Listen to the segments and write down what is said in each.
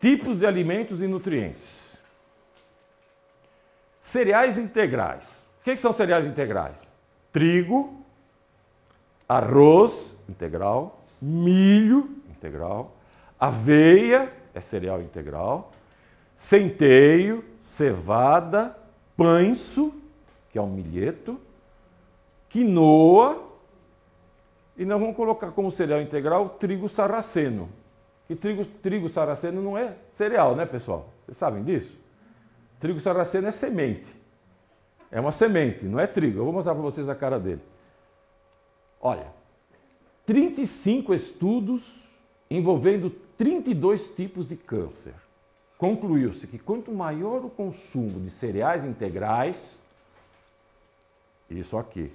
tipos de alimentos e nutrientes. Cereais integrais. O que, são cereais integrais? Trigo, arroz integral, milho integral, aveia é cereal integral, centeio, cevada, panço, que é um milheto, quinoa, e nós vamos colocar como cereal integral trigo sarraceno, e trigo, trigo saraceno não é cereal, né, pessoal? Vocês sabem disso? Trigo saraceno é semente. É uma semente, não é trigo. Eu vou mostrar para vocês a cara dele. Olha, 35 estudos envolvendo 32 tipos de câncer. Concluiu-se que quanto maior o consumo de cereais integrais, isso aqui,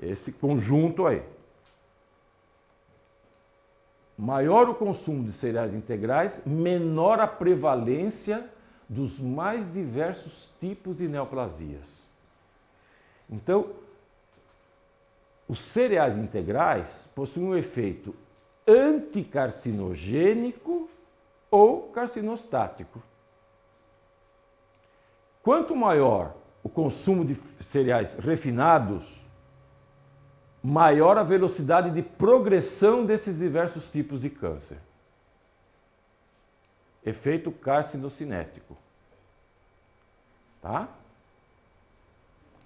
esse conjunto aí, Maior o consumo de cereais integrais, menor a prevalência dos mais diversos tipos de neoplasias. Então, os cereais integrais possuem um efeito anticarcinogênico ou carcinostático. Quanto maior o consumo de cereais refinados, maior a velocidade de progressão desses diversos tipos de câncer. Efeito carcinocinético. Tá?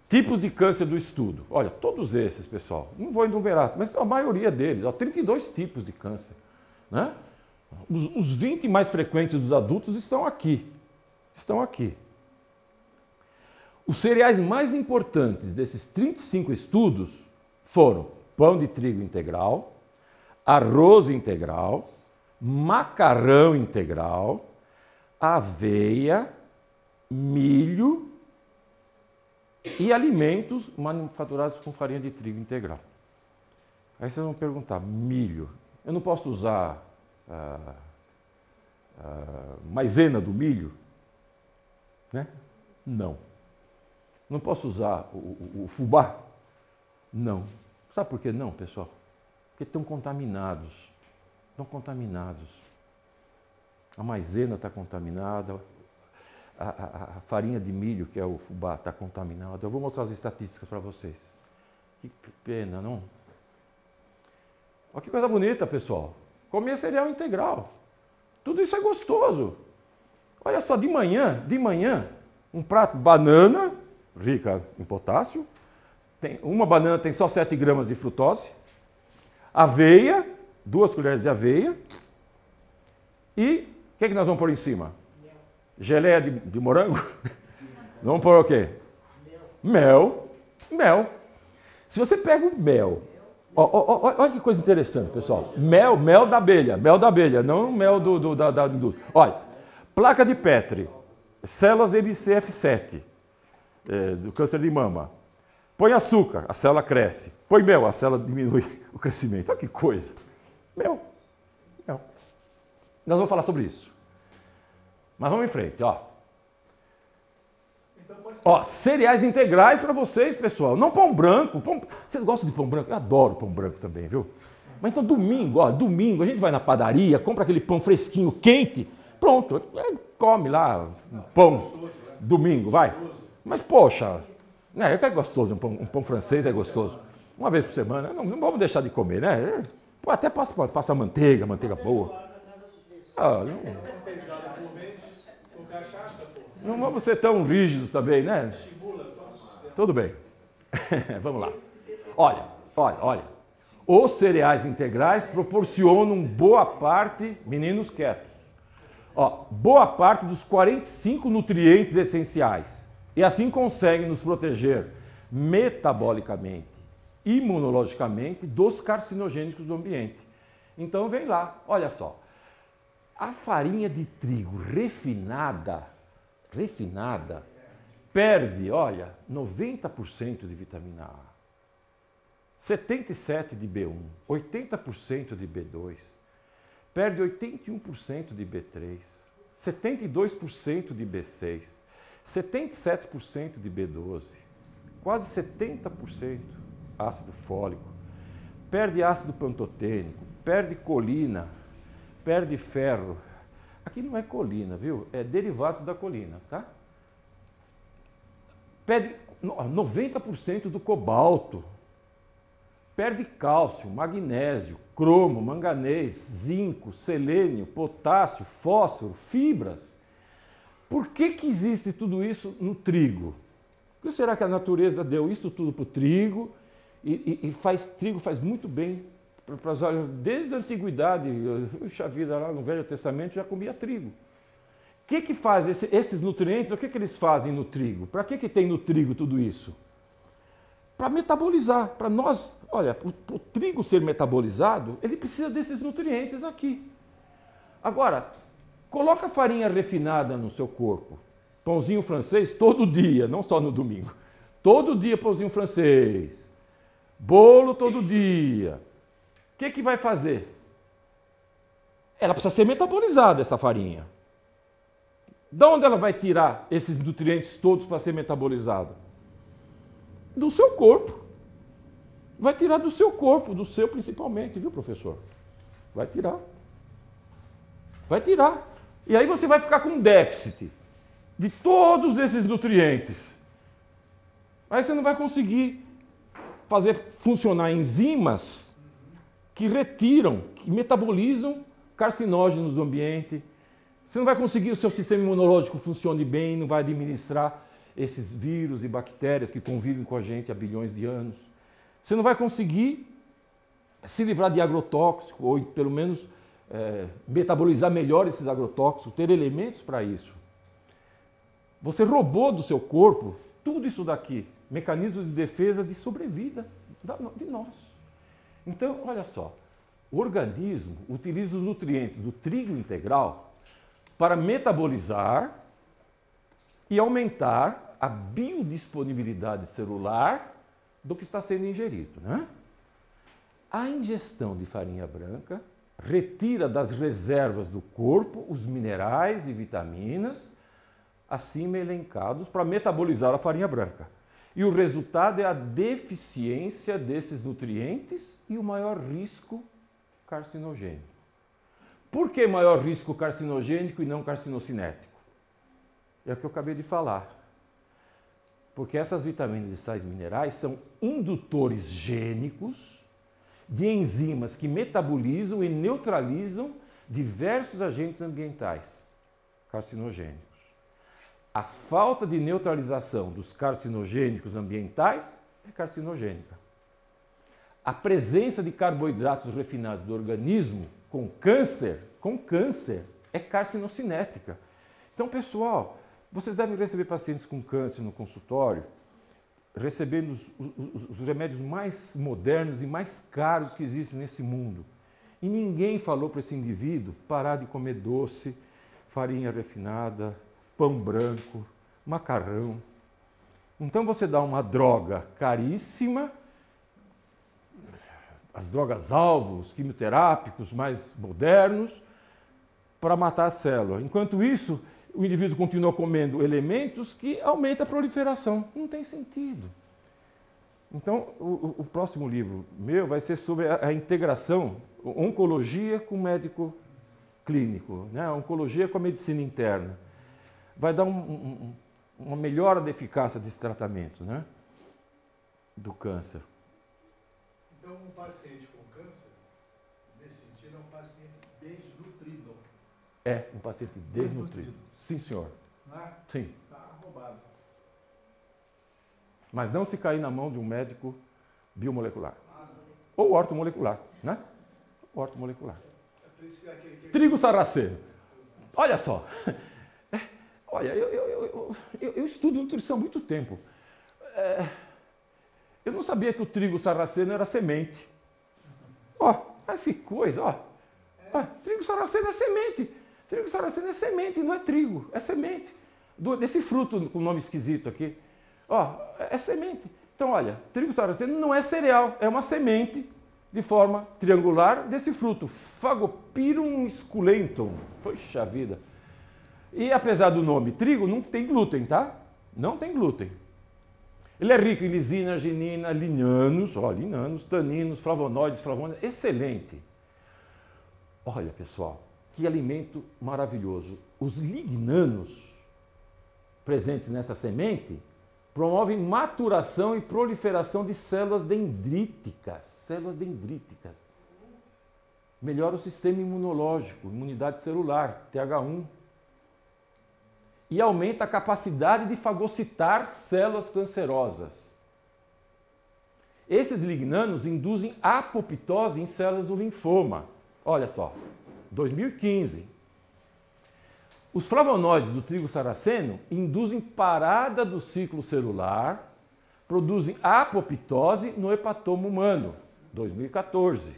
Tipos de câncer do estudo. Olha, todos esses, pessoal, não vou enumerar, mas a maioria deles, ó, 32 tipos de câncer. Né? Os, os 20 mais frequentes dos adultos estão aqui. Estão aqui. Os cereais mais importantes desses 35 estudos foram pão de trigo integral, arroz integral, macarrão integral, aveia, milho e alimentos manufaturados com farinha de trigo integral. Aí vocês vão perguntar: milho? Eu não posso usar ah, ah, maisena do milho? Né? Não. Não posso usar o, o, o fubá não. Sabe por que não, pessoal? Porque estão contaminados. Estão contaminados. A maisena está contaminada, a, a, a, farinha de milho, que é o fubá, está contaminada. Eu vou mostrar as estatísticas para vocês. Que pena, não? Olha que coisa bonita, pessoal. Comer cereal integral. Tudo isso é gostoso. Olha só, de manhã, de manhã, um prato banana, rica em potássio, tem, uma banana tem só 7 gramas de frutose, aveia, duas colheres de aveia, e o que, é que nós vamos pôr em cima? Mel. Geleia de, de morango? vamos pôr o quê? Mel. Mel. mel. Se você pega o mel, ó, ó, ó, olha que coisa interessante, pessoal. Mel, mel da abelha, mel da abelha, não mel do, do da, da indústria. Olha, placa de Petri, células MCF7, é, do câncer de mama. Põe açúcar, a célula cresce. Põe mel, a célula diminui o crescimento. Olha que coisa. Mel. Mel. Nós vamos falar sobre isso. Mas vamos em frente, ó. Ó, cereais integrais para vocês, pessoal. Não pão branco. Pão... Vocês gostam de pão branco? Eu adoro pão branco também, viu? Mas então domingo, ó, domingo a gente vai na padaria, compra aquele pão fresquinho, quente, pronto, é, come lá um pão domingo, vai. Mas poxa, é, é gostoso, um pão, um pão francês é gostoso. Uma vez por semana, não, não vamos deixar de comer, né? Pô, até passa, passa manteiga, manteiga boa. Ah, não, não vamos ser tão rígidos também, né? Tudo bem. vamos lá. Olha, olha, olha. Os cereais integrais proporcionam boa parte, meninos quietos, ó, boa parte dos 45 nutrientes essenciais. E assim consegue nos proteger metabolicamente, imunologicamente dos carcinogênicos do ambiente. Então vem lá, olha só. A farinha de trigo refinada, refinada, perde, olha, 90% de vitamina A, 77% de B1, 80% de B2, perde 81% de B3, 72% de B6, 77% de B12, quase 70% ácido fólico, perde ácido pantotênico, perde colina, perde ferro. Aqui não é colina, viu? É derivados da colina, tá? Perde 90% do cobalto, perde cálcio, magnésio, cromo, manganês, zinco, selênio, potássio, fósforo, fibras. Por que, que existe tudo isso no trigo? Por que será que a natureza deu isso tudo para o trigo? E, e, e, faz trigo, faz muito bem para as olhos. Desde a antiguidade, puxa vida, lá no Velho Testamento já comia trigo. O que, que faz esse, esses nutrientes? O que, que eles fazem no trigo? Para que, que tem no trigo tudo isso? Para metabolizar. Para nós, olha, para o trigo ser metabolizado, ele precisa desses nutrientes aqui. Agora, Coloca farinha refinada no seu corpo. Pãozinho francês todo dia, não só no domingo. Todo dia pãozinho francês. Bolo todo dia. O que, que vai fazer? Ela precisa ser metabolizada, essa farinha. De onde ela vai tirar esses nutrientes todos para ser metabolizado? Do seu corpo. Vai tirar do seu corpo, do seu principalmente, viu, professor? Vai tirar. Vai tirar. E aí você vai ficar com déficit de todos esses nutrientes. Aí você não vai conseguir fazer funcionar enzimas que retiram, que metabolizam carcinógenos do ambiente. Você não vai conseguir o seu sistema imunológico funcione bem, não vai administrar esses vírus e bactérias que convivem com a gente há bilhões de anos. Você não vai conseguir se livrar de agrotóxico ou pelo menos é, metabolizar melhor esses agrotóxicos, ter elementos para isso. Você roubou do seu corpo tudo isso daqui, mecanismos de defesa de sobrevida de nós. Então, olha só, o organismo utiliza os nutrientes do trigo integral para metabolizar e aumentar a biodisponibilidade celular do que está sendo ingerido. Né? A ingestão de farinha branca retira das reservas do corpo os minerais e vitaminas acima elencados para metabolizar a farinha branca. E o resultado é a deficiência desses nutrientes e o maior risco carcinogênico. Por que maior risco carcinogênico e não carcinocinético? É o que eu acabei de falar. Porque essas vitaminas e sais minerais são indutores gênicos de enzimas que metabolizam e neutralizam diversos agentes ambientais carcinogênicos. A falta de neutralização dos carcinogênicos ambientais é carcinogênica. A presença de carboidratos refinados do organismo com câncer, com câncer, é carcinocinética. Então, pessoal, vocês devem receber pacientes com câncer no consultório recebendo os, os, os, remédios mais modernos e mais caros que existem nesse mundo. E ninguém falou para esse indivíduo parar de comer doce, farinha refinada, pão branco, macarrão. Então você dá uma droga caríssima, as drogas alvos, quimioterápicos mais modernos, para matar a célula. Enquanto isso, o indivíduo continua comendo elementos que aumenta a proliferação. Não tem sentido. Então, o, o próximo livro meu vai ser sobre a, a integração oncologia com médico clínico, né? oncologia com a medicina interna. Vai dar um, um, uma melhora da eficácia desse tratamento né? do câncer. Então, um paciente com É um paciente desnutrido. desnutrido. Sim, senhor. É? Sim. Está roubado. Mas não se cair na mão de um médico biomolecular. Ah, Ou ortomolecular, né? Ortomolecular. É aquele, Trigo sarraceno. Olha só. É, olha, eu, eu, eu, eu, estudo nutrição há muito tempo. É, eu não sabia que o trigo sarraceno era semente. Ó, oh, essa coisa, ó. Oh. Ah, trigo sarraceno é semente. Trigo saraceno é semente, não é trigo, é semente. Do, desse fruto com nome esquisito aqui. Ó, é, é semente. Então, olha, trigo saraceno não é cereal, é uma semente de forma triangular desse fruto, Phagopyrum esculentum. Poxa vida. E apesar do nome trigo, não tem glúten, tá? Não tem glúten. Ele é rico em lisina, arginina, linanos, ó, linanos, taninos, flavonoides, flavonoides, excelente. Olha, pessoal, que alimento maravilhoso! Os lignanos presentes nessa semente promovem maturação e proliferação de células dendríticas. Células dendríticas. Melhora o sistema imunológico, imunidade celular, TH1. E aumenta a capacidade de fagocitar células cancerosas. Esses lignanos induzem apoptose em células do linfoma. Olha só, 2015. Os flavonoides do trigo saraceno induzem parada do ciclo celular, produzem apoptose no hepatoma humano, 2014.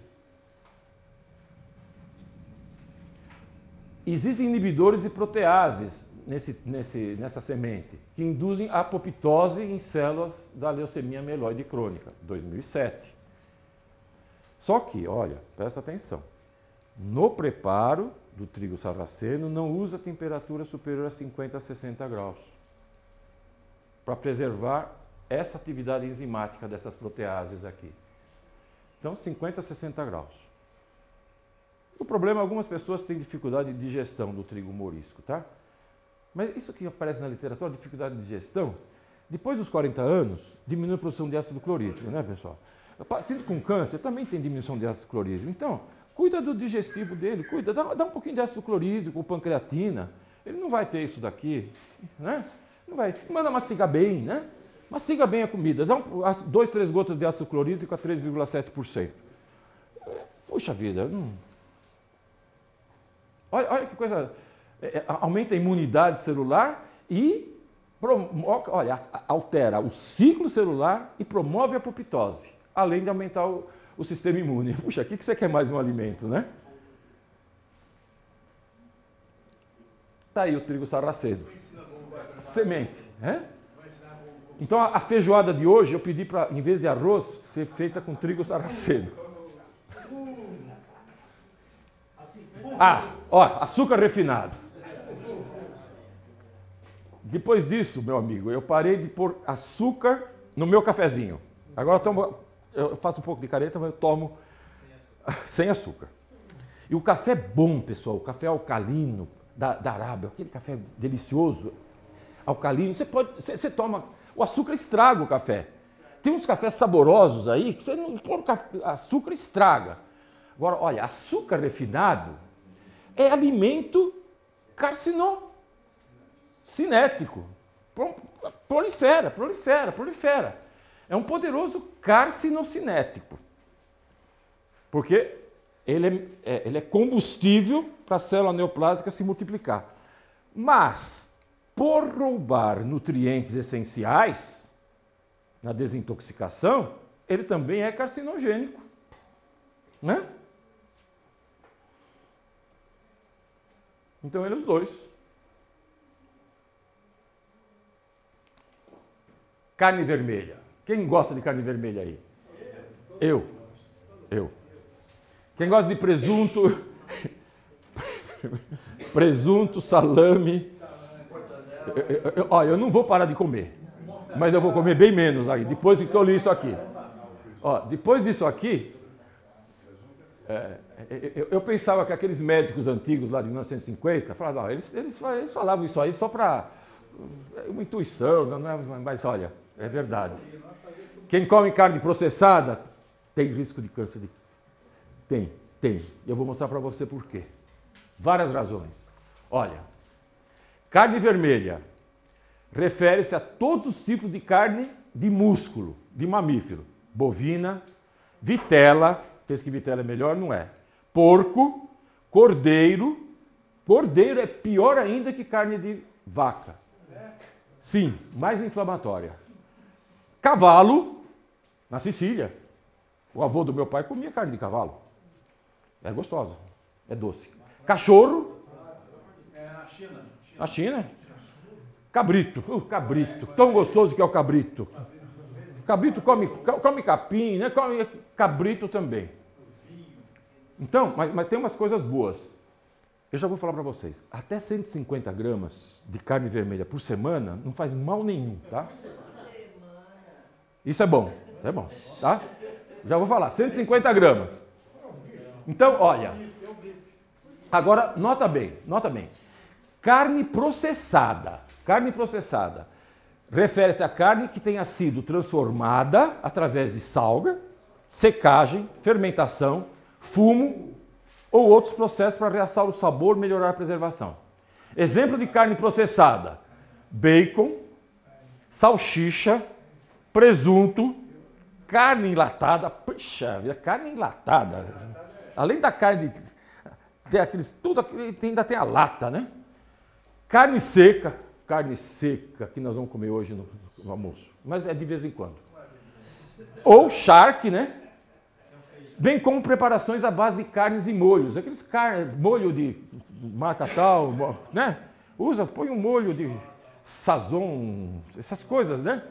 Existem inibidores de proteases nesse, nesse, nessa semente, que induzem apoptose em células da leucemia mieloide crônica, 2007. Só que, olha, presta atenção no preparo do trigo sarraceno, não usa temperatura superior a 50 a 60 graus, para preservar essa atividade enzimática dessas proteases aqui. Então, 50 a 60 graus. O problema é algumas pessoas têm dificuldade de digestão do trigo morisco, tá? Mas isso que aparece na literatura, dificuldade de digestão, depois dos 40 anos, diminui a produção de ácido clorídrico, né, pessoal? Paciente com câncer também tem diminuição de ácido clorídrico. Então, Cuida do digestivo dele, cuida, dá, dá um pouquinho de ácido clorídrico, pancreatina. Ele não vai ter isso daqui, né? Não vai. Manda mastigar bem, né? Mastiga bem a comida, dá um, dois, três gotas de ácido clorídrico a 3,7%. Puxa vida, hum. olha, olha que coisa. É, é aumenta a imunidade celular e promoca, olha, altera o ciclo celular e promove a apoptose, além de aumentar o, o sistema imune. Puxa, o que você quer mais um alimento, né? Está aí o trigo sarracedo. Semente. É? Então a feijoada de hoje eu pedi para, em vez de arroz, ser feita com trigo sarracedo. Ah, ó, açúcar refinado. Depois disso, meu amigo, eu parei de pôr açúcar no meu cafezinho. Agora eu tomo eu faço um pouco de careta, mas eu tomo sem açúcar. sem açúcar. E o café é bom, pessoal, o café alcalino da, da Arábia, aquele café delicioso, alcalino, você pode, você, você toma, o açúcar estraga o café. Tem uns cafés saborosos aí que você não põe açúcar estraga. Agora, olha, açúcar refinado é alimento carcinó, cinético, prolifera, prolifera, prolifera é um poderoso carcinocinético, porque ele é, é ele é combustível para a célula neoplásica se multiplicar. Mas, por roubar nutrientes essenciais na desintoxicação, ele também é carcinogênico. Né? Então, eles é dois. Carne vermelha. Quem gosta de carne vermelha aí? Eu. Eu. Quem gosta de presunto? presunto, salame. Olha, eu, eu não vou parar de comer. Mas eu vou comer bem menos aí, depois que eu li isso aqui. Ó, depois disso aqui, é, eu, eu, pensava que aqueles médicos antigos lá de 1950 falavam, eles, eles, eles falavam isso aí só para é, uma intuição, não é, mas olha, é verdade. Quem come carne processada tem risco de câncer de. Tem, tem. Eu vou mostrar para você por quê. Várias razões. Olha, carne vermelha refere-se a todos os tipos de carne de músculo, de mamífero. Bovina, vitela, pensa que vitela é melhor? Não é. Porco, cordeiro. Cordeiro é pior ainda que carne de vaca. Sim, mais inflamatória cavalo na Sicília. O avô do meu pai comia carne de cavalo. É gostosa, é doce. Cachorro. É na China. Na China. Cabrito, o uh, cabrito, tão gostoso que é o cabrito. Cabrito come, come capim, né? Come cabrito também. Então, mas, mas tem umas coisas boas. Eu já vou falar para vocês. Até 150 gramas de carne vermelha por semana não faz mal nenhum, tá? Isso é bom, é bom, tá? Já vou falar, 150 gramas. Então, olha. Agora, nota bem, nota bem. Carne processada. Carne processada refere-se à carne que tenha sido transformada através de salga, secagem, fermentação, fumo ou outros processos para realçar o sabor, e melhorar a preservação. Exemplo de carne processada: bacon, salsicha, presunto, carne enlatada. Puxa, carne enlatada. Além da carne, tem aqueles, tudo aquilo, ainda tem a lata, né? Carne seca, carne seca que nós vamos comer hoje no, no almoço, mas é de vez em quando. Ou charque, né? Bem como preparações à base de carnes e molhos, aqueles carne, molho de marca tal, né? Usa, põe um molho de sazon, essas coisas, né?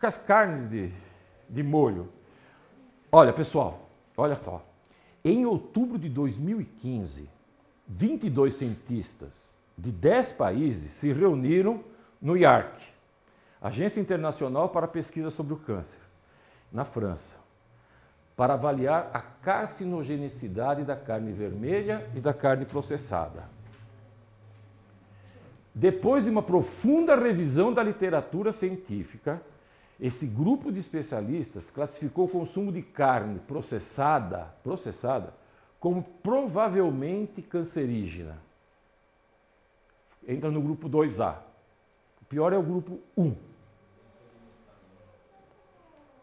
com as carnes de, de molho. Olha, pessoal, olha só. Em outubro de 2015, 22 cientistas de 10 países se reuniram no IARC, Agência Internacional para a Pesquisa sobre o Câncer, na França, para avaliar a carcinogenicidade da carne vermelha e da carne processada. Depois de uma profunda revisão da literatura científica, esse grupo de especialistas classificou o consumo de carne processada, processada como provavelmente cancerígena. Entra no grupo 2A. O pior é o grupo 1.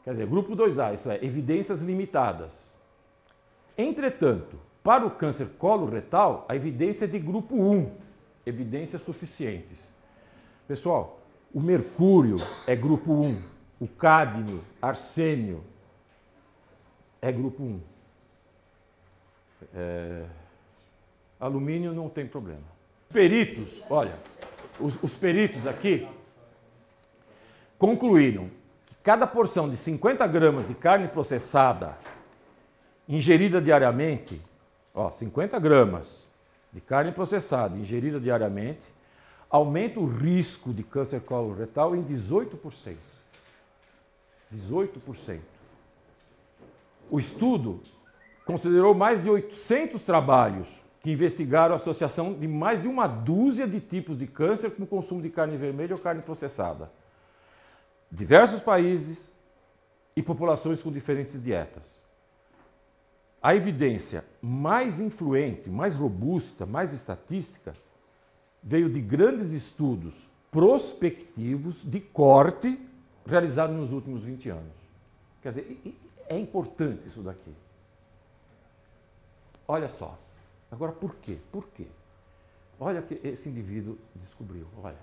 Quer dizer, grupo 2A, isso é, evidências limitadas. Entretanto, para o câncer coloretal, a evidência é de grupo 1, evidências suficientes. Pessoal, o mercúrio é grupo 1, o cádmio, arsênio, é grupo 1. É... Alumínio não tem problema. Peritos, olha, os, os peritos aqui concluíram que cada porção de 50 gramas de carne processada ingerida diariamente, ó, 50 gramas de carne processada ingerida diariamente, aumenta o risco de câncer colorectal em 18%. 18%. O estudo considerou mais de 800 trabalhos que investigaram a associação de mais de uma dúzia de tipos de câncer com o consumo de carne vermelha ou carne processada. Diversos países e populações com diferentes dietas. A evidência mais influente, mais robusta, mais estatística veio de grandes estudos prospectivos de corte realizado nos últimos 20 anos. Quer dizer, é importante isso daqui. Olha só. Agora, por quê? Por quê? Olha o que esse indivíduo descobriu. Olha.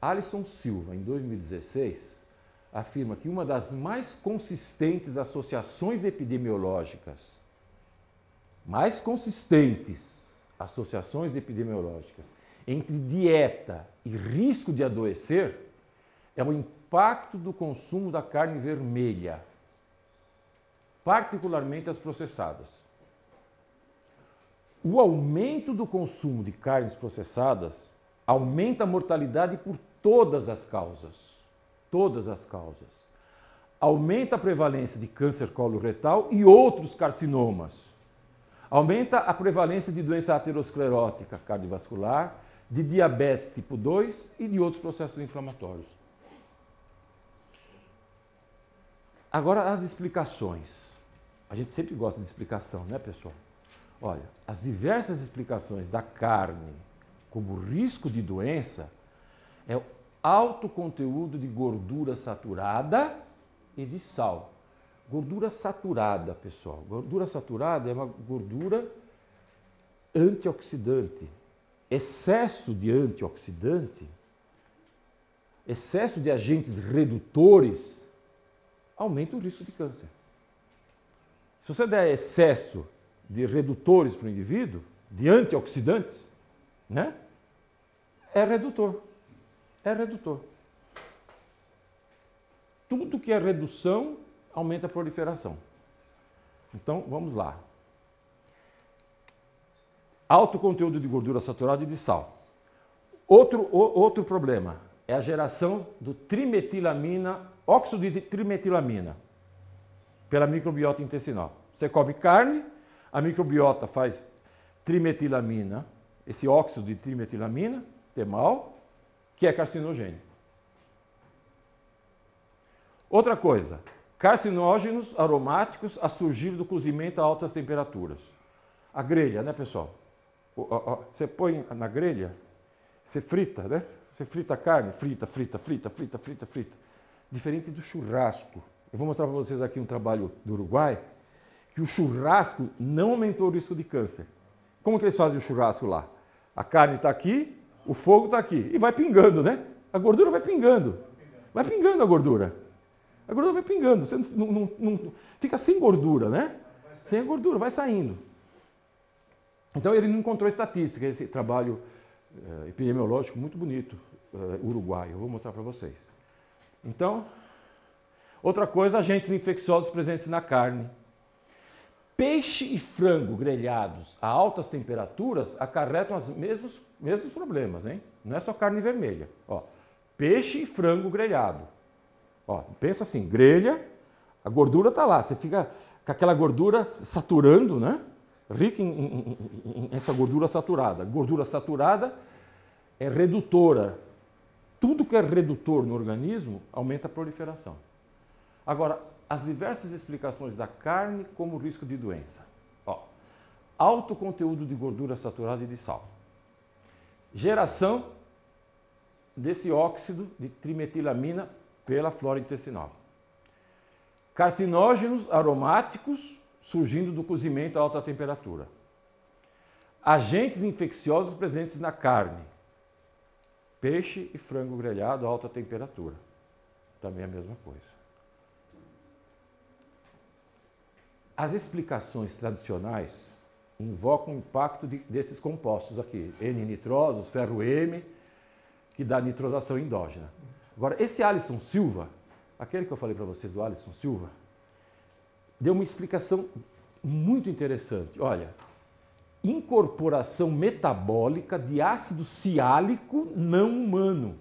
Alisson Silva, em 2016, afirma que uma das mais consistentes associações epidemiológicas, mais consistentes associações epidemiológicas entre dieta e risco de adoecer, é uma impacto do consumo da carne vermelha, particularmente as processadas. O aumento do consumo de carnes processadas aumenta a mortalidade por todas as causas. Todas as causas. Aumenta a prevalência de câncer coloretal e outros carcinomas. Aumenta a prevalência de doença aterosclerótica cardiovascular, de diabetes tipo 2 e de outros processos inflamatórios. Agora, as explicações. A gente sempre gosta de explicação, né, pessoal? Olha, as diversas explicações da carne como risco de doença é o alto conteúdo de gordura saturada e de sal. Gordura saturada, pessoal. Gordura saturada é uma gordura antioxidante. Excesso de antioxidante, excesso de agentes redutores aumenta o risco de câncer. Se você der excesso de redutores para o indivíduo, de antioxidantes, né? É redutor. É redutor. Tudo que é redução aumenta a proliferação. Então, vamos lá. Alto conteúdo de gordura saturada e de sal. Outro, o, outro problema é a geração do trimetilamina óxido de trimetilamina pela microbiota intestinal. Você come carne, a microbiota faz trimetilamina, esse óxido de trimetilamina, temal, que é carcinogênico. Outra coisa, carcinógenos aromáticos a surgir do cozimento a altas temperaturas. A grelha, né, pessoal? Você põe na grelha, você frita, né? Você frita a carne, frita, frita, frita, frita, frita, frita diferente do churrasco. Eu vou mostrar para vocês aqui um trabalho do Uruguai, que o churrasco não aumentou o risco de câncer. Como que eles fazem o churrasco lá? A carne está aqui, o fogo está aqui. E vai pingando, né? A gordura vai pingando. Vai pingando a gordura. A gordura vai pingando. Você não, não, não fica sem gordura, né? Sem a gordura, vai saindo. Então ele não encontrou estatística, esse trabalho eh, epidemiológico muito bonito, eh, Uruguai. Eu vou mostrar para vocês. Então, outra coisa, agentes infecciosos presentes na carne. Peixe e frango grelhados a altas temperaturas acarretam os mesmos, mesmos problemas, hein? Não é só carne vermelha. Ó, peixe e frango grelhado. Ó, pensa assim, grelha, a gordura está lá, você fica com aquela gordura saturando, né? Rica em, em, em, em essa gordura saturada. Gordura saturada é redutora, tudo que é redutor no organismo aumenta a proliferação. Agora, as diversas explicações da carne como risco de doença. Ó, alto conteúdo de gordura saturada e de sal. Geração desse óxido de trimetilamina pela flora intestinal. Carcinógenos aromáticos surgindo do cozimento a alta temperatura. Agentes infecciosos presentes na carne, Peixe e frango grelhado a alta temperatura. Também a mesma coisa. As explicações tradicionais invocam o impacto de, desses compostos aqui, N-nitrosos, ferro M, que dá nitrosação endógena. Agora, esse Alisson Silva, aquele que eu falei para vocês do Alisson Silva, deu uma explicação muito interessante. Olha, incorporação metabólica de ácido ciálico não humano.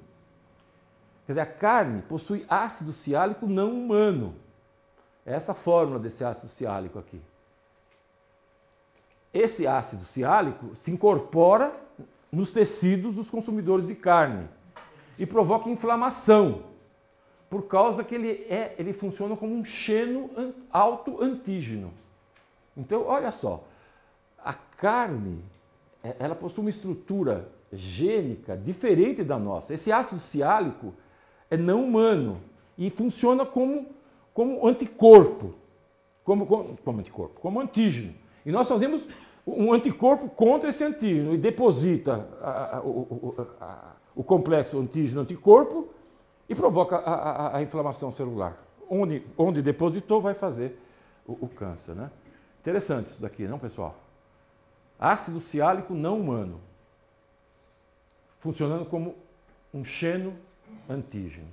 Quer dizer, a carne possui ácido ciálico não humano. É essa a fórmula desse ácido ciálico aqui. Esse ácido ciálico se incorpora nos tecidos dos consumidores de carne e provoca inflamação, por causa que ele, é, ele funciona como um xeno alto antígeno. Então, olha só, a carne, é, ela possui uma estrutura gênica diferente da nossa. Esse ácido ciálico é não humano e funciona como, como anticorpo, como, como, como anticorpo, como antígeno. E nós fazemos um anticorpo contra esse antígeno e deposita a, a, o, a, o complexo antígeno-anticorpo e provoca a, inflamação celular. Onde, onde depositou vai fazer o, o câncer, né? Interessante isso daqui, não, pessoal? ácido ciálico não humano, funcionando como um xeno antígeno.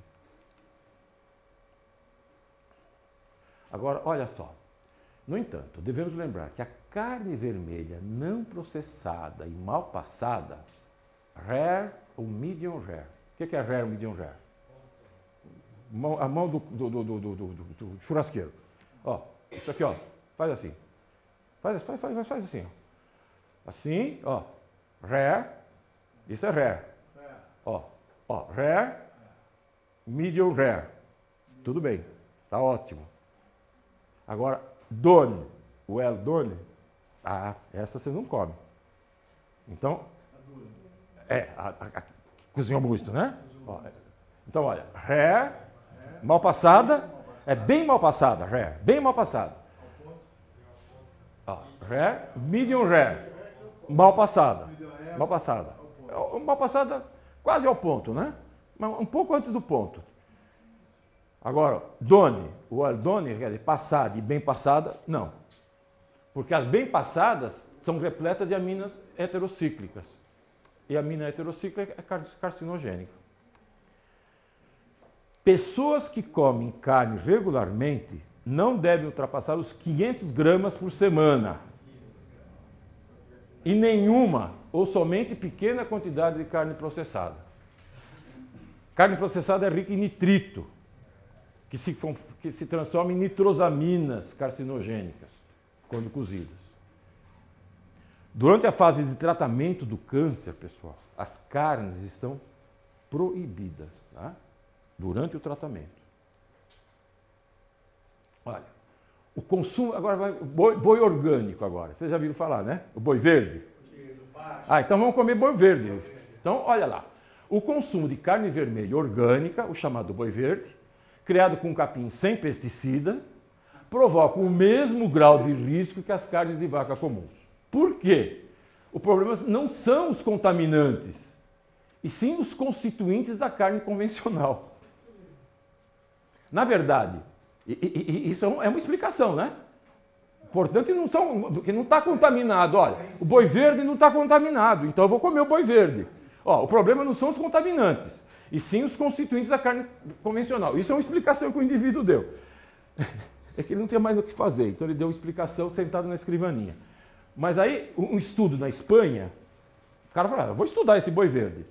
Agora, olha só. No entanto, devemos lembrar que a carne vermelha não processada e mal passada, rare ou medium rare. O que é, é rare ou medium rare? A mão do, do, do, do churrasqueiro. Ó, isso aqui, ó. Faz assim. Faz, faz, faz, faz assim. Ó. Assim, ó. Ré. Isso é ré. Ó, ó, ré, medium ré. Tudo bem. Tá ótimo. Agora, done. O El done. Ah, essa vocês não comem. Então, é, a, a, a, cozinhou muito, né? Ó, então, olha, ré, mal passada, é bem mal passada, ré, bem mal passada. Ó, ré, medium ré. Mal passada. Mal passada. É, mal passada quase ao ponto, né? Mas um pouco antes do ponto. Agora, doni, o done, quer dizer, passada e bem passada, não. Porque as bem passadas são repletas de aminas heterocíclicas. E a amina heterocíclica é carcinogênica. Pessoas que comem carne regularmente não devem ultrapassar os 500 gramas por semana e nenhuma ou somente pequena quantidade de carne processada. Carne processada é rica em nitrito, que se, que se transforma em nitrosaminas carcinogênicas quando cozidas. Durante a fase de tratamento do câncer, pessoal, as carnes estão proibidas tá? durante o tratamento. Olha, o consumo, agora boi, boi orgânico agora. Vocês já viram falar, né? O boi verde. Ah, então vamos comer boi verde. Então, olha lá. O consumo de carne vermelha orgânica, o chamado boi verde, criado com capim sem pesticida, provoca o mesmo grau de risco que as carnes de vaca comuns. Por quê? O problema não são os contaminantes, e sim os constituintes da carne convencional. Na verdade, e, e, e isso é, é uma explicação, né? Portanto, não são, porque não está contaminado. Olha, o boi verde não está contaminado, então eu vou comer o boi verde. Ó, o problema não são os contaminantes, e sim os constituintes da carne convencional. Isso é uma explicação que o indivíduo deu. É que ele não tinha mais o que fazer, então ele deu uma explicação sentado na escrivaninha. Mas aí, um estudo na Espanha, o cara falou: ah, vou estudar esse boi verde.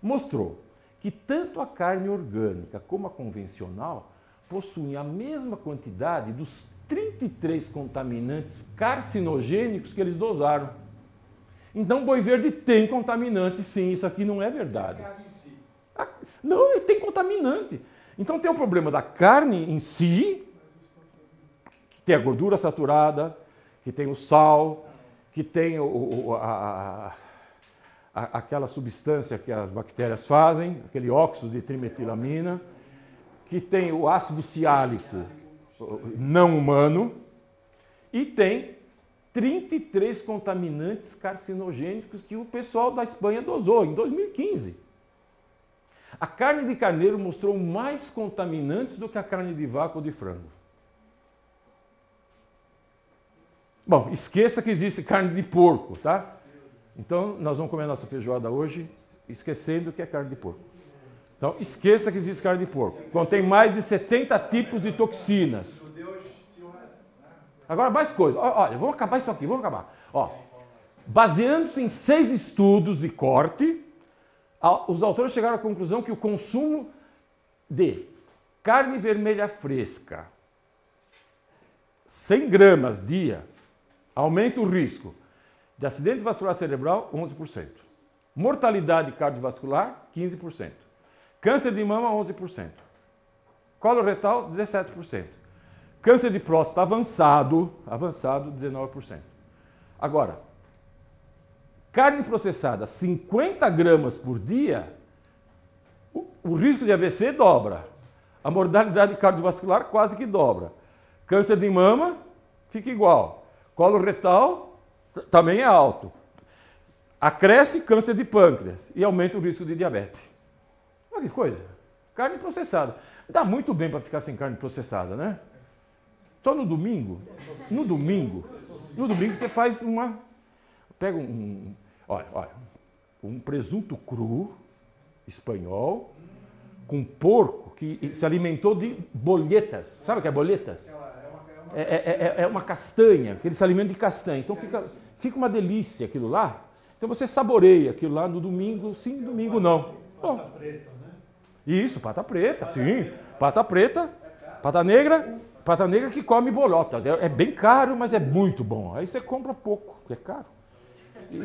Mostrou que tanto a carne orgânica como a convencional possuem a mesma quantidade dos 33 contaminantes carcinogênicos que eles dosaram. Então, boi verde tem contaminante, sim, isso aqui não é verdade. É ah, não, tem contaminante. Então, tem o problema da carne em si, que tem a gordura saturada, que tem o sal, que tem o, a, a, aquela substância que as bactérias fazem, aquele óxido de trimetilamina que tem o ácido ciálico não humano e tem 33 contaminantes carcinogênicos que o pessoal da Espanha dosou em 2015. A carne de carneiro mostrou mais contaminantes do que a carne de vaca ou de frango. Bom, esqueça que existe carne de porco, tá? Então, nós vamos comer a nossa feijoada hoje esquecendo que é carne de porco. Então, esqueça que existe carne de porco. Contém então, mais de 70 tipos de toxinas. Agora, mais coisas. Olha, vamos acabar isso aqui, vamos acabar. baseando-se em seis estudos de corte, os autores chegaram à conclusão que o consumo de carne vermelha fresca, 100 gramas dia, aumenta o risco de acidente vascular cerebral, 11%. Mortalidade cardiovascular, 15%. Câncer de mama, 11%. Coloretal, 17%. Câncer de próstata avançado, avançado, 19%. Agora, carne processada 50 gramas por dia, o, o risco de AVC dobra. A mortalidade cardiovascular quase que dobra. Câncer de mama fica igual. Colo retal também é alto. Acresce câncer de pâncreas e aumenta o risco de diabetes. Olha que coisa. Carne processada. Dá muito bem para ficar sem carne processada, né? Só no domingo. No domingo. No domingo você faz uma. Pega um. olha, olha. Um presunto cru, espanhol, com porco que se alimentou de bolhetas. Sabe o que é bolhetas? É, é, é, é, uma castanha, que ele se alimenta de castanha. Então fica, fica uma delícia aquilo lá. Então você saboreia aquilo lá no domingo, sim, domingo não. Bom, isso, pata preta, pata sim. Preta. Pata preta, pata negra, pata negra que come bolotas. É, é, bem caro, mas é muito bom. Aí você compra pouco, porque é caro.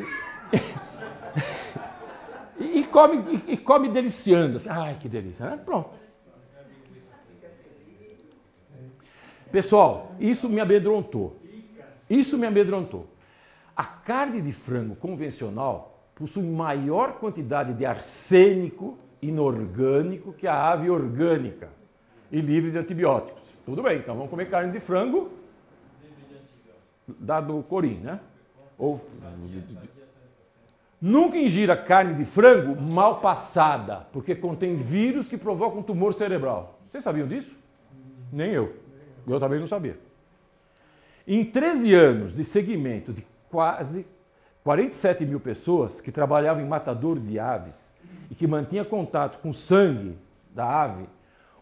E, e come, e, come deliciando. Assim. Ai, que delícia. né? pronto. Pessoal, isso me amedrontou. Isso me amedrontou. A carne de frango convencional possui maior quantidade de arsênico inorgânico que a ave orgânica e livre de antibióticos. Tudo bem, então vamos comer carne de frango da do corim, né? Ou Nunca ingira carne de frango mal passada, porque contém vírus que provocam tumor cerebral. Vocês sabiam disso? Nem eu. Eu também não sabia. Em 13 anos de segmento de quase 47 mil pessoas que trabalhavam em matador de aves, e que mantinha contato com o sangue da ave,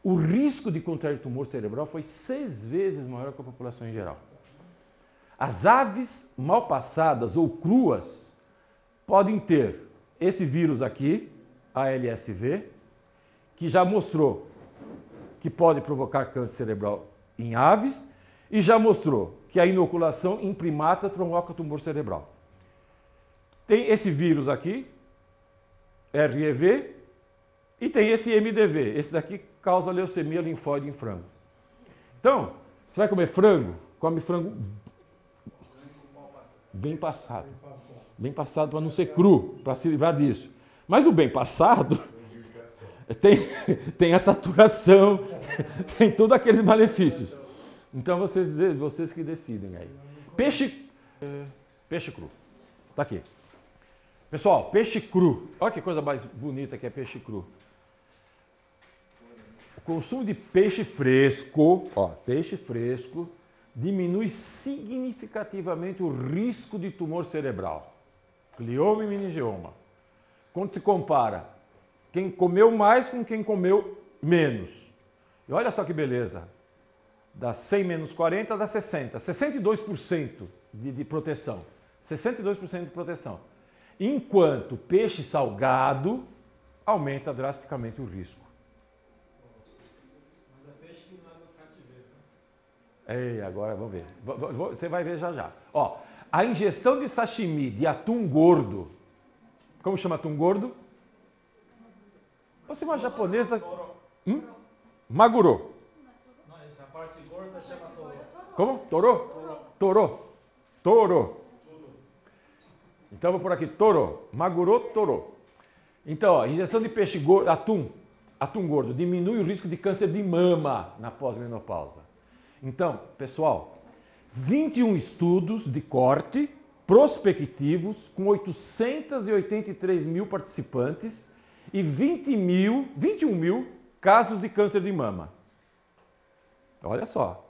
o risco de contrair tumor cerebral foi seis vezes maior que a população em geral. As aves mal passadas ou cruas podem ter esse vírus aqui, ALSV, que já mostrou que pode provocar câncer cerebral em aves e já mostrou que a inoculação em primata provoca tumor cerebral. Tem esse vírus aqui, REV e tem esse MDV. Esse daqui causa leucemia linfóide em frango. Então, você vai comer frango? Come frango bem passado. Bem passado para não ser cru, para se livrar disso. Mas o bem passado tem, tem a saturação, tem todos aqueles malefícios. Então vocês, vocês que decidem aí. Peixe, peixe cru. Tá aqui. Pessoal, peixe cru. Olha que coisa mais bonita que é peixe cru. O consumo de peixe fresco, ó, peixe fresco, diminui significativamente o risco de tumor cerebral, glioma e meningioma. Quando se compara quem comeu mais com quem comeu menos. E olha só que beleza. Dá 100 menos 40 dá 60. 62% de, de proteção. 62% de proteção enquanto peixe salgado aumenta drasticamente o risco. Mas é peixe que né? Ei, agora vamos ver. Você vai ver já já. Ó, a ingestão de sashimi de atum gordo. Como chama atum gordo? Você é uma japonesa. Hum? Maguro. Não, essa parte gorda chama toro. Como? Toro? Toro. Toro. toro. Então vou por aqui, toro, maguro, toro. Então, ó, injeção de peixe gordo, atum, atum gordo, diminui o risco de câncer de mama na pós-menopausa. Então, pessoal, 21 estudos de corte prospectivos com 883 mil participantes e 20 mil, 21 mil casos de câncer de mama. Olha só,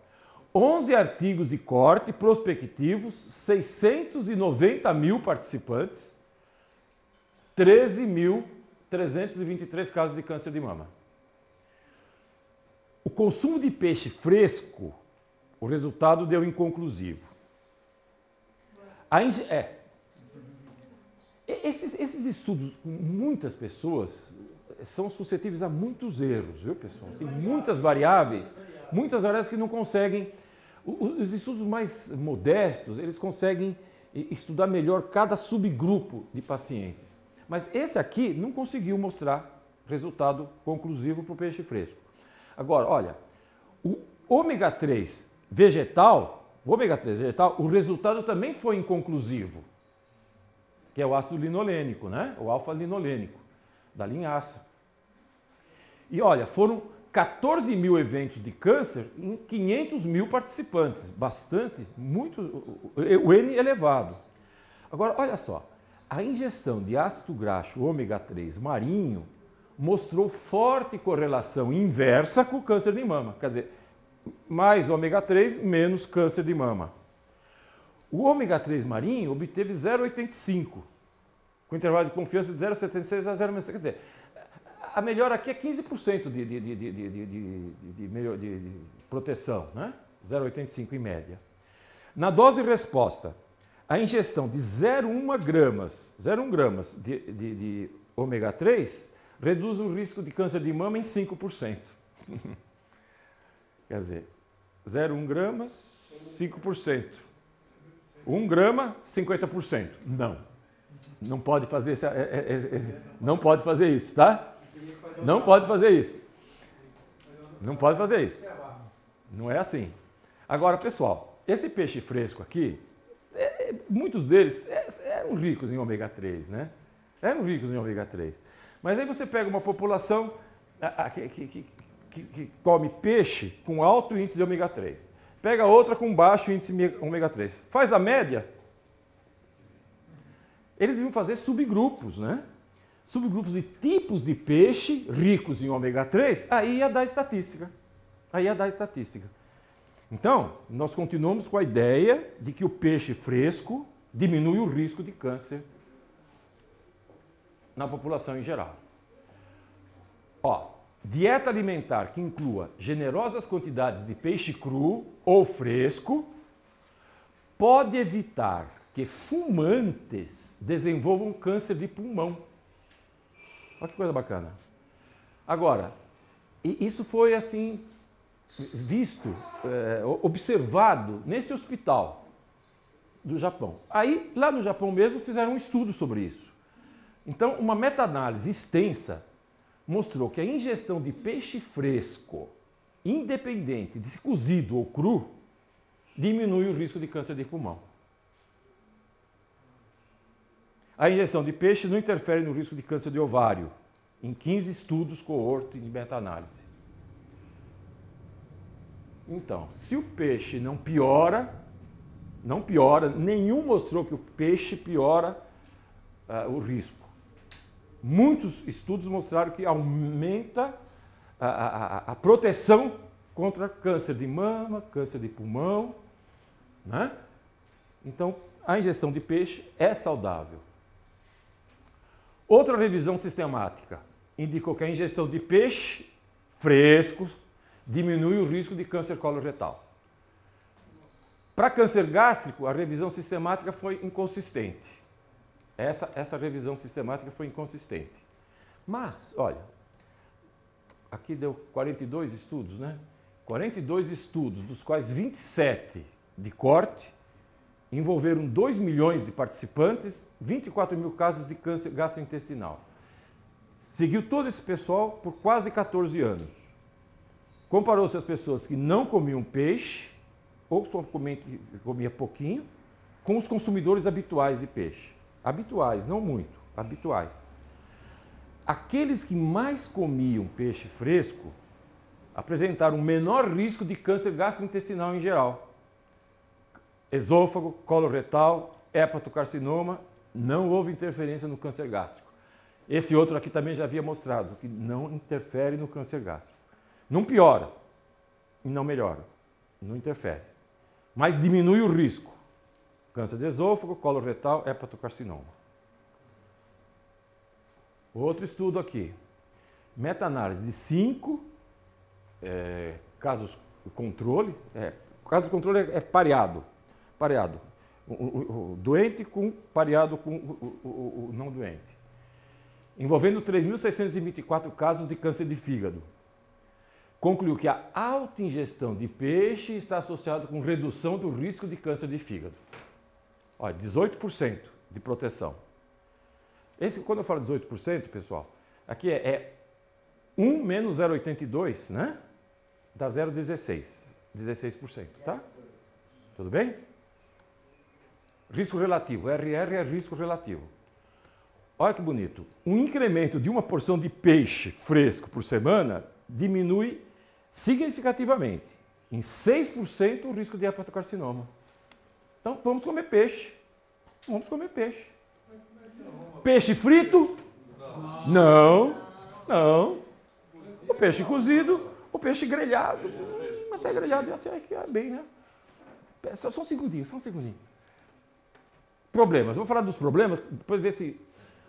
11 artigos de corte prospectivos, 690 mil participantes, 13.323 casos de câncer de mama. O consumo de peixe fresco, o resultado deu inconclusivo. A inge... é. esses, esses estudos, muitas pessoas eh, são suscetíveis a muitos erros, viu pessoal? Tem muitas variáveis, muitas variáveis que não conseguem os estudos mais modestos, eles conseguem estudar melhor cada subgrupo de pacientes. Mas esse aqui não conseguiu mostrar resultado conclusivo para o peixe fresco. Agora, olha, o ômega 3 vegetal, o ômega 3 vegetal, o resultado também foi inconclusivo, que é o ácido linolênico, né? O alfa-linolênico, da linhaça. E olha, foram 14 mil eventos de câncer em 500 mil participantes. Bastante, muito, o N elevado. Agora, olha só, a ingestão de ácido graxo ômega 3 marinho mostrou forte correlação inversa com o câncer de mama. Quer dizer, mais ômega 3, menos câncer de mama. O ômega 3 marinho obteve 0,85, com intervalo de confiança de 0,76 a 0,76. Quer dizer, a melhor aqui é 15% de, de, de, de, de, de, de, de proteção, né? 0,85 em média. Na dose resposta, a ingestão de 0,1 gramas, 0,1 gramas de, de, de ômega 3 reduz o risco de câncer de mama em 5%. Quer dizer, 0,1 gramas, 5%. 1 grama, 50%. Não. Não pode fazer essa, é, é, é, é não pode fazer isso, tá? Não pode fazer isso. Não pode fazer isso. Não é assim. Agora, pessoal, esse peixe fresco aqui, é, é muitos deles é, eram ricos em ômega 3, né? Eram ricos em ômega 3. Mas aí você pega uma população que, que, que, que come peixe com alto índice de ômega 3. Pega outra com baixo índice de ômega 3. Faz a média. Eles iam fazer subgrupos, né? subgrupos de tipos de peixe ricos em ômega 3, aí ia dar estatística. Aí ia dar estatística. Então, nós continuamos com a ideia de que o peixe fresco diminui o risco de câncer na população em geral. Ó, dieta alimentar que inclua generosas quantidades de peixe cru ou fresco pode evitar que fumantes desenvolvam câncer de pulmão. Olha que coisa bacana. Agora, isso foi assim visto, é, observado nesse hospital do Japão. Aí, lá no Japão mesmo, fizeram um estudo sobre isso. Então, uma meta-análise extensa mostrou que a ingestão de peixe fresco, independente de se cozido ou cru, diminui o risco de câncer de pulmão. A injeção de peixe não interfere no risco de câncer de ovário, em 15 estudos coorte de meta-análise. Então, se o peixe não piora, não piora, nenhum mostrou que o peixe piora uh, o risco. Muitos estudos mostraram que aumenta a, ah, a, ah, a, proteção contra câncer de mama, câncer de pulmão. Né? Então, a ingestão de peixe é saudável. Outra revisão sistemática indicou que a ingestão de peixe fresco diminui o risco de câncer coloretal. Para câncer gástrico, a revisão sistemática foi inconsistente. Essa, essa revisão sistemática foi inconsistente. Mas, olha, aqui deu 42 estudos, né? 42 estudos, dos quais 27 de corte envolveram 2 milhões de participantes, 24 mil casos de câncer gastrointestinal. Seguiu todo esse pessoal por quase 14 anos. Comparou-se as pessoas que não comiam peixe, ou só comia, comia pouquinho, com os consumidores habituais de peixe. Habituais, não muito, habituais. Aqueles que mais comiam peixe fresco apresentaram menor risco de câncer gastrointestinal em geral esôfago, colo retal, hepatocarcinoma, não houve interferência no câncer gástrico. Esse outro aqui também já havia mostrado que não interfere no câncer gástrico. Não piora e não melhora, não interfere, mas diminui o risco. Câncer de esôfago, colo retal, hepatocarcinoma. Outro estudo aqui, meta-análise de cinco é, casos controle, é, o caso de controle é, é pareado, pareado. O, o, o doente com pareado com o, o não doente. Envolvendo 3.624 casos de câncer de fígado. Concluiu que a alta ingestão de peixe está associada com redução do risco de câncer de fígado. Olha, 18% de proteção. Esse, quando eu falo 18%, pessoal, aqui é, é 1 menos 0,82, né? Dá 0,16. 16%, tá? Tudo bem? Risco relativo, RR é risco relativo. Olha que bonito. Um incremento de uma porção de peixe fresco por semana diminui significativamente, em 6%, o risco de hepatocarcinoma. Então, vamos comer peixe. Vamos comer peixe. Peixe frito? Não. Não. O peixe cozido, o peixe grelhado. Até grelhado que é bem, né? Só um segundinho, só um segundinho. Problemas. Vou falar dos problemas, depois ver se.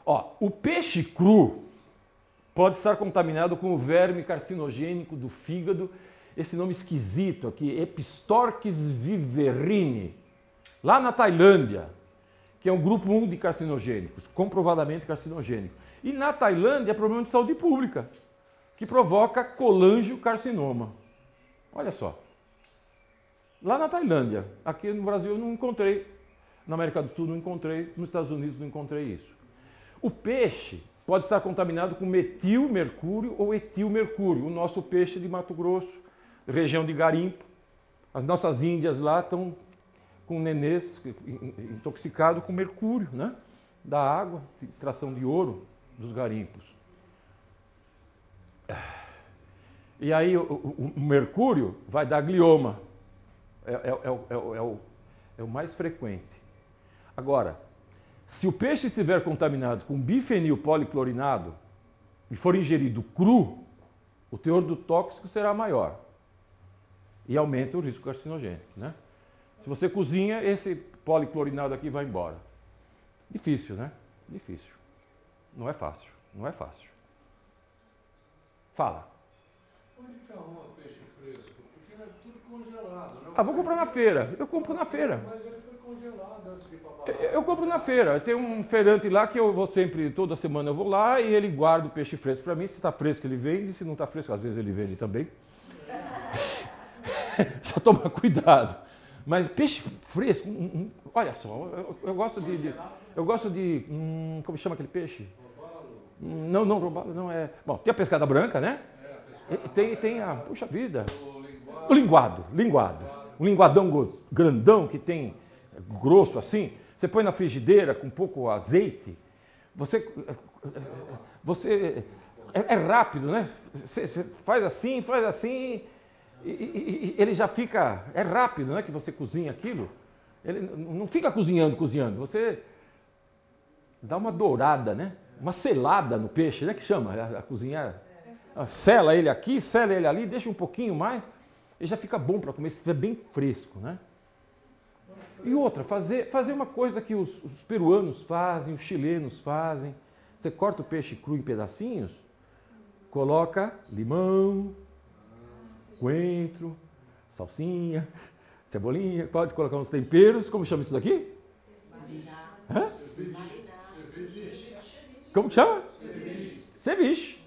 Ó, o peixe cru pode estar contaminado com o verme carcinogênico do fígado, esse nome esquisito aqui, Epistorchis viverrini, lá na Tailândia, que é um grupo 1 de carcinogênicos, comprovadamente carcinogênico. E na Tailândia é problema de saúde pública, que provoca colangiocarcinoma. Olha só. Lá na Tailândia, aqui no Brasil eu não encontrei na América do Sul não encontrei, nos Estados Unidos não encontrei isso. O peixe pode estar contaminado com metilmercúrio ou etilmercúrio, o nosso peixe de Mato Grosso, região de garimpo. As nossas índias lá estão com nenês intoxicado com mercúrio, né? Da água, extração de ouro dos garimpos. E aí o, o, o mercúrio vai dar glioma. É, é, é, é, é o, é o mais frequente. Agora, se o peixe estiver contaminado com bifenil policlorinado e for ingerido cru, o teor do tóxico será maior e aumenta o risco carcinogênico. Né? Se você cozinha, esse policlorinado aqui vai embora. Difícil, né? Difícil. Não é fácil, não é fácil. Fala. Onde que é arruma peixe fresco? Porque é tudo congelado. Né? Ah, vou comprar na feira. Eu compro na feira. Mas ele foi congelado antes que eu compro na feira. Tem um feirante lá que eu vou sempre, toda semana eu vou lá e ele guarda o peixe fresco para mim. Se está fresco, ele vende. Se não está fresco, às vezes ele vende também. Só toma cuidado. Mas peixe fresco, olha só, eu, eu gosto de, de, Eu gosto de. Hum, como chama aquele peixe? Hum, não, não, robalo não é. Bom, tem a pescada branca, né? Tem, tem a. Puxa vida. O linguado, linguado. um linguadão grandão que tem grosso assim. Você põe na frigideira com um pouco azeite, você. você é, é rápido, né? Você, você faz assim, faz assim, e, e, e, ele já fica. É rápido, né? Que você cozinha aquilo. Ele não fica cozinhando, cozinhando. Você dá uma dourada, né? Uma selada no peixe, né? Que chama a, a cozinhar. Sela ele aqui, sela ele ali, deixa um pouquinho mais, ele já fica bom para comer se estiver bem fresco, né? E outra, fazer, fazer uma coisa que os, os peruanos fazem, os chilenos fazem. Você corta o peixe cru em pedacinhos, coloca limão, coentro, salsinha, cebolinha, pode colocar uns temperos. Como chama isso daqui? Hã? Como que chama? Ceviche. Ceviche,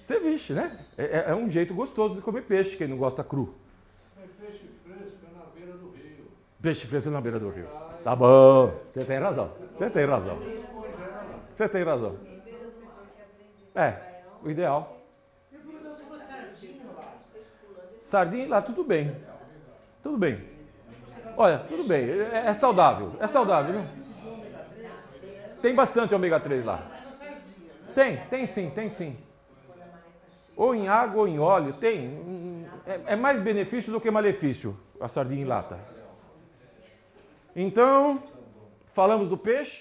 Ceviche né? É, é, é um jeito gostoso de comer peixe, quem não gosta cru. Peixe fresco na beira do rio. Tá bom, você tem razão. Você tem razão. Você tem razão. É, o ideal. Sardinha lá, tudo bem. Tudo bem. Olha, tudo bem. É, é saudável. É saudável, né? Tem bastante ômega 3 lá. Tem, tem sim, tem sim. Ou em água ou em óleo, tem. É, é mais benefício do que malefício a sardinha em lata. Então, falamos do peixe.